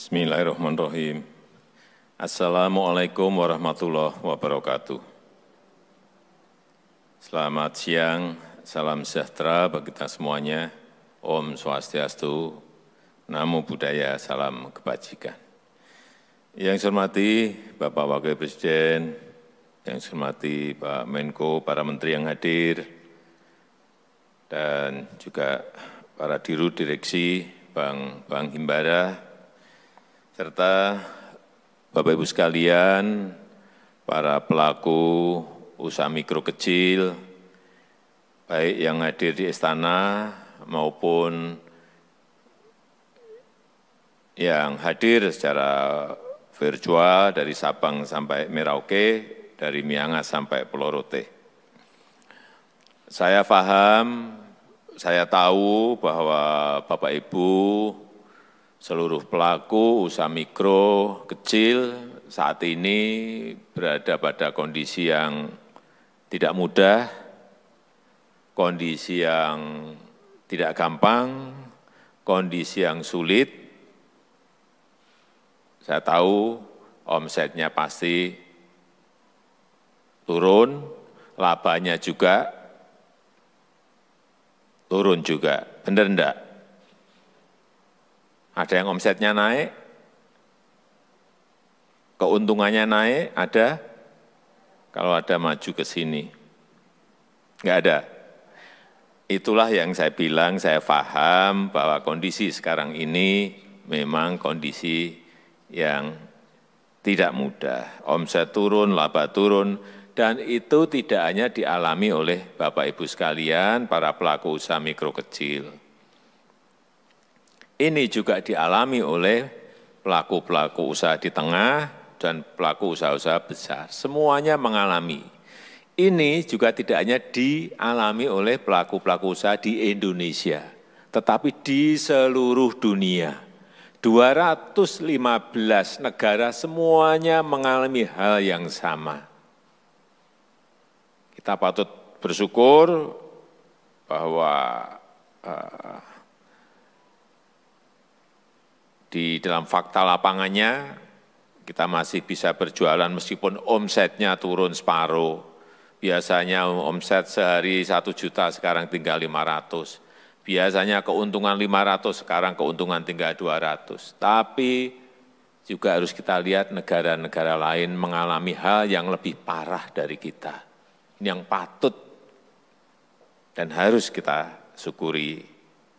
Bismillahirrahmanirrahim. Assalamualaikum warahmatullahi wabarakatuh. Selamat siang, salam sejahtera bagi kita semuanya. Om Swastiastu, Namo Buddhaya, salam kebajikan. Yang saya hormati Bapak Wakil Presiden, yang saya hormati Pak Menko, para menteri yang hadir, dan juga para diru direksi, Bank Bang Himbara, serta Bapak-Ibu sekalian, para pelaku usaha mikro kecil, baik yang hadir di istana maupun yang hadir secara virtual dari Sabang sampai Merauke, dari Miangas sampai Pulau Rote. Saya paham, saya tahu bahwa Bapak Ibu seluruh pelaku usaha mikro kecil saat ini berada pada kondisi yang tidak mudah, kondisi yang tidak gampang, kondisi yang sulit. Saya tahu omsetnya pasti turun, labanya juga turun juga, benar enggak? Ada yang omsetnya naik, keuntungannya naik, ada? Kalau ada maju ke sini. Enggak ada. Itulah yang saya bilang, saya paham bahwa kondisi sekarang ini memang kondisi yang tidak mudah. Omset turun, laba turun, dan itu tidak hanya dialami oleh Bapak Ibu sekalian, para pelaku usaha mikro kecil. Ini juga dialami oleh pelaku-pelaku usaha di tengah dan pelaku usaha-usaha besar. Semuanya mengalami. Ini juga tidak hanya dialami oleh pelaku-pelaku usaha di Indonesia, tetapi di seluruh dunia. 215 negara semuanya mengalami hal yang sama. Kita patut bersyukur bahwa uh, di dalam fakta lapangannya kita masih bisa berjualan meskipun omsetnya turun separuh. Biasanya omset sehari satu juta, sekarang tinggal 500. Biasanya keuntungan 500, sekarang keuntungan tinggal 200. Tapi juga harus kita lihat negara-negara lain mengalami hal yang lebih parah dari kita. ini Yang patut dan harus kita syukuri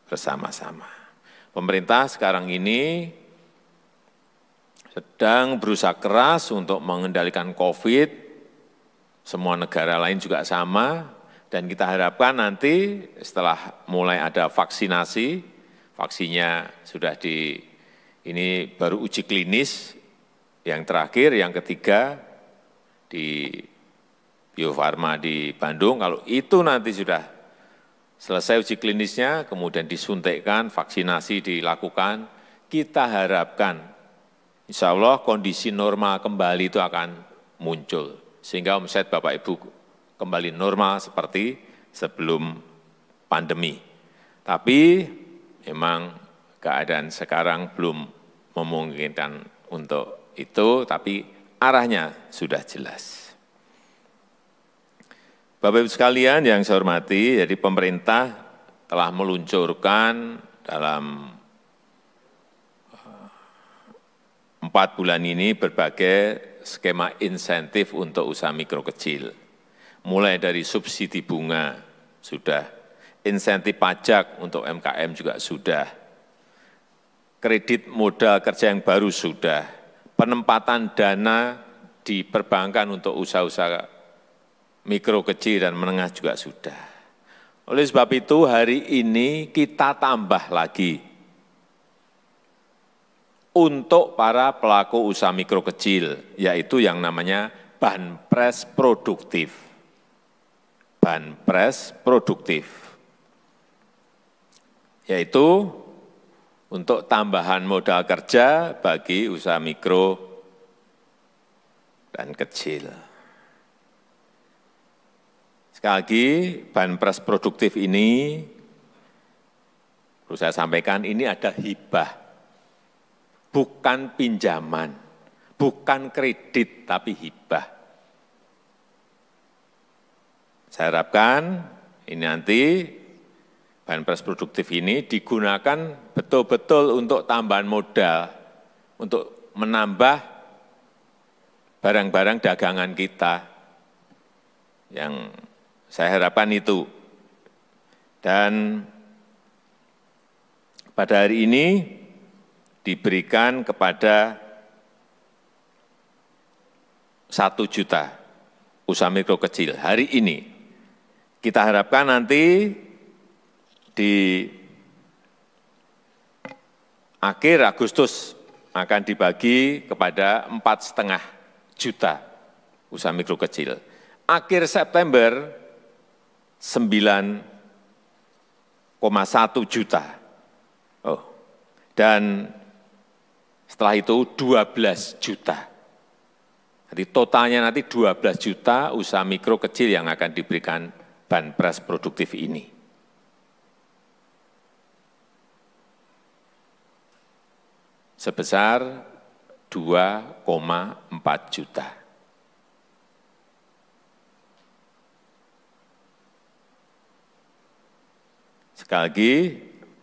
bersama-sama. Pemerintah sekarang ini sedang berusaha keras untuk mengendalikan COVID, semua negara lain juga sama, dan kita harapkan nanti setelah mulai ada vaksinasi, vaksinnya sudah di, ini baru uji klinis, yang terakhir, yang ketiga, di Bio Farma di Bandung, kalau itu nanti sudah Selesai uji klinisnya, kemudian disuntikkan, vaksinasi dilakukan, kita harapkan insya Allah kondisi normal kembali itu akan muncul. Sehingga omset Bapak Ibu kembali normal seperti sebelum pandemi. Tapi memang keadaan sekarang belum memungkinkan untuk itu, tapi arahnya sudah jelas. Bapak-Ibu sekalian yang saya hormati, jadi pemerintah telah meluncurkan dalam eh, empat bulan ini berbagai skema insentif untuk usaha mikro kecil. Mulai dari subsidi bunga, sudah. Insentif pajak untuk MKM juga sudah. Kredit modal kerja yang baru sudah. Penempatan dana di perbankan untuk usaha-usaha mikro kecil dan menengah juga sudah. Oleh sebab itu hari ini kita tambah lagi untuk para pelaku usaha mikro kecil, yaitu yang namanya banpres produktif. Banpres produktif. Yaitu untuk tambahan modal kerja bagi usaha mikro dan kecil. Sekali lagi, Banpres produktif ini, perlu saya sampaikan, ini ada hibah, bukan pinjaman, bukan kredit, tapi hibah. Saya harapkan ini nanti bahan pres produktif ini digunakan betul-betul untuk tambahan modal, untuk menambah barang-barang dagangan kita yang saya harapkan itu. Dan pada hari ini diberikan kepada satu juta usaha mikro kecil hari ini. Kita harapkan nanti di akhir Agustus akan dibagi kepada empat setengah juta usaha mikro kecil. Akhir September 9,1 juta. Oh. Dan setelah itu 12 juta. Jadi totalnya nanti 12 juta usaha mikro kecil yang akan diberikan banpres produktif ini. Sebesar 2,4 juta. Sekali lagi,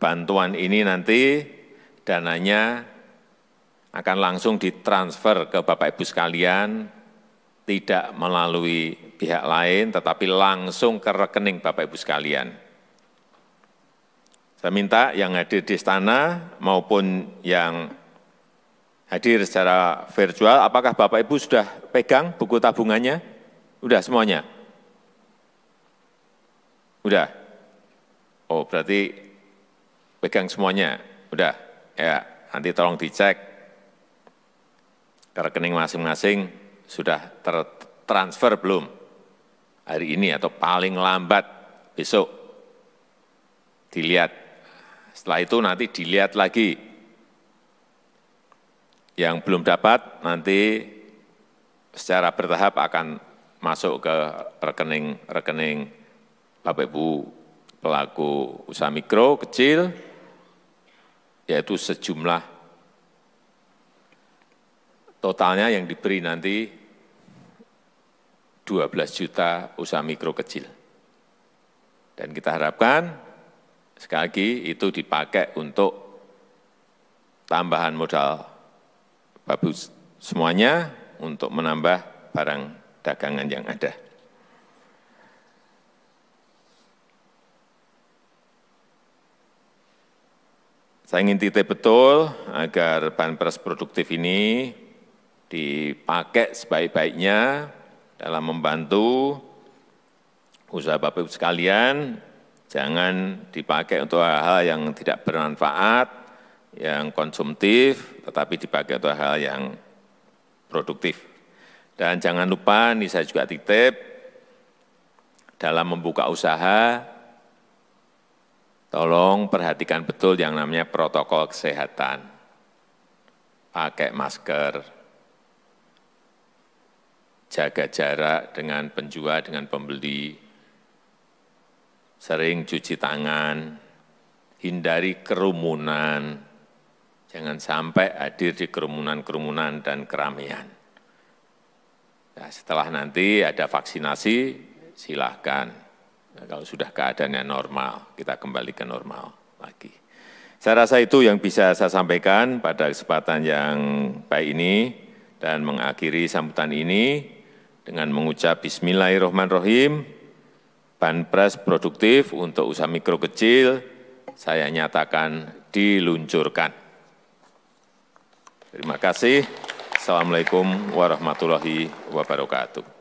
bantuan ini nanti dananya akan langsung ditransfer ke Bapak-Ibu sekalian, tidak melalui pihak lain, tetapi langsung ke rekening Bapak-Ibu sekalian. Saya minta yang hadir di istana maupun yang hadir secara virtual, apakah Bapak-Ibu sudah pegang buku tabungannya? Sudah semuanya? Sudah? Oh, berarti pegang semuanya. Udah, ya nanti tolong dicek rekening masing-masing sudah tertransfer belum hari ini atau paling lambat besok dilihat. Setelah itu nanti dilihat lagi. Yang belum dapat nanti secara bertahap akan masuk ke rekening-rekening Bapak Ibu pelaku usaha mikro kecil, yaitu sejumlah totalnya yang diberi nanti 12 juta usaha mikro kecil. Dan kita harapkan, sekali lagi, itu dipakai untuk tambahan modal bagus semuanya untuk menambah barang dagangan yang ada. Saya ingin titip betul agar Banpres produktif ini dipakai sebaik-baiknya dalam membantu usaha Bapak-Ibu sekalian, jangan dipakai untuk hal-hal yang tidak bermanfaat, yang konsumtif, tetapi dipakai untuk hal hal yang produktif. Dan jangan lupa, ini saya juga titip, dalam membuka usaha, Tolong perhatikan betul yang namanya protokol kesehatan. Pakai masker, jaga jarak dengan penjual, dengan pembeli, sering cuci tangan, hindari kerumunan, jangan sampai hadir di kerumunan-kerumunan dan keramaian. Nah, setelah nanti ada vaksinasi, silahkan Nah, kalau sudah keadaannya normal, kita kembali ke normal lagi. Saya rasa itu yang bisa saya sampaikan pada kesempatan yang baik ini dan mengakhiri sambutan ini dengan mengucap bismillahirrahmanirrahim, Banpres produktif untuk usaha mikro kecil, saya nyatakan diluncurkan. Terima kasih. Assalamualaikum warahmatullahi wabarakatuh.